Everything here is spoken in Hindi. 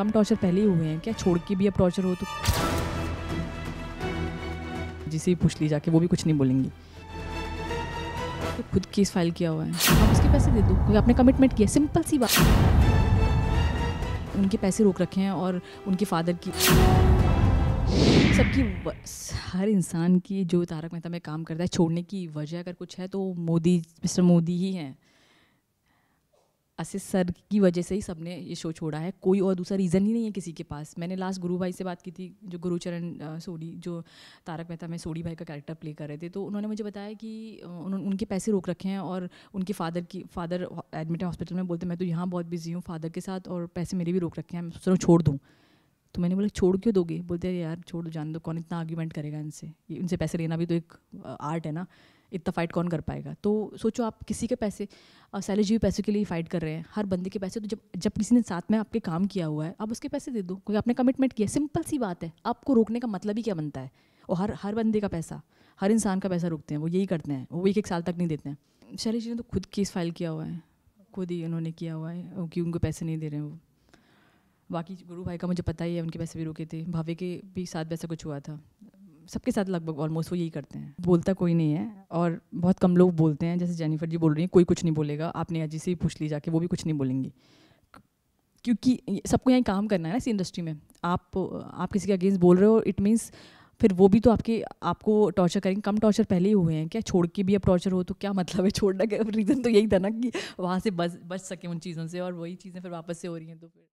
कम टॉर्चर पहले ही हुए हैं क्या छोड़ के भी अब टॉर्चर हो तो जिसे भी पूछ ली जाके वो भी कुछ नहीं बोलेंगी तो खुद केस फाइल किया हुआ है आप उसके पैसे दे दो क्योंकि आपने कमिटमेंट किया सिंपल सी बात उनके पैसे रोक रखे हैं और उनके फादर की सबकी हर इंसान की जो तारक मेहता में काम करता है छोड़ने की वजह अगर कुछ है तो मोदी मिस्टर मोदी ही हैं आसिस सर की वजह से ही सब ने ये शो छोड़ा है कोई और दूसरा रीज़न ही नहीं है किसी के पास मैंने लास्ट गुरु भाई से बात की थी जो गुरुचरण सोडी जो तारक मेहता में सोडी भाई का कैरेक्टर प्ले कर रहे थे तो उन्होंने मुझे बताया कि उन्होंने उनके पैसे रोक रखे हैं और उनके फादर की फादर एडमिट हॉस्पिटल में बोलते मैं तो यहाँ बहुत बिजी हूँ फादर के साथ और पैसे मेरे भी रोक रखे हैं मैं सोच छोड़ दूँ तो मैंने बोला छोड़ क्यों दोगे बोलते हैं यार छोड़ जान दो कौन इतना आर्ग्यूमेंट करेगा इनसे ये इनसे पैसे लेना भी तो एक आर्ट है ना इतना फाइट कौन कर पाएगा तो सोचो आप किसी के पैसे सैलरी जी पैसे के लिए फाइट कर रहे हैं हर बंदे के पैसे तो जब जब किसी ने साथ में आपके काम किया हुआ है आप उसके पैसे दे दो क्योंकि आपने कमिटमेंट किया सिंपल सी बात है आपको रोकने का मतलब ही क्या बनता है और हर हर बंदे का पैसा हर इंसान का पैसा रोकते हैं वो यही करते हैं वो एक एक साल तक नहीं देते हैं शैली जी ने तो खुद केस फाइल किया हुआ है खुद ही उन्होंने किया हुआ है कि उनको पैसे नहीं दे रहे हैं वो बाकी गुरु भाई का मुझे पता ही है उनके पैसे भी रुके थे भावे के भी साथ वैसा कुछ हुआ था सबके साथ लगभग ऑलमोस्ट वो यही करते हैं बोलता कोई नहीं है और बहुत कम लोग बोलते हैं जैसे जेनिफर जी बोल रही हैं कोई कुछ नहीं बोलेगा आपने अजी से ही पूछ ली जाके वो भी कुछ नहीं बोलेंगी क्योंकि सबको यहाँ काम करना है ना इस इंडस्ट्री में आप आप किसी के अगेंस्ट बोल रहे हो इट मीन्स फिर वो भी तो आपके आपको टॉर्चर करेंगे कम टॉर्चर पहले ही हुए हैं क्या छोड़ के भी अब टॉर्चर हो तो क्या मतलब है छोड़ना रीज़न तो यही था ना कि वहाँ से बच बच सकें उन चीज़ों से और वही चीज़ें फिर वापस से हो रही हैं तो फिर